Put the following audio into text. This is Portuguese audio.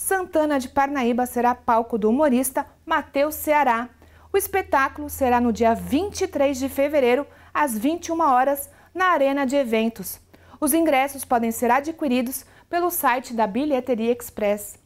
Santana de Parnaíba será palco do humorista Matheus Ceará. O espetáculo será no dia 23 de fevereiro, às 21 horas, na Arena de Eventos. Os ingressos podem ser adquiridos pelo site da Bilheteria Express.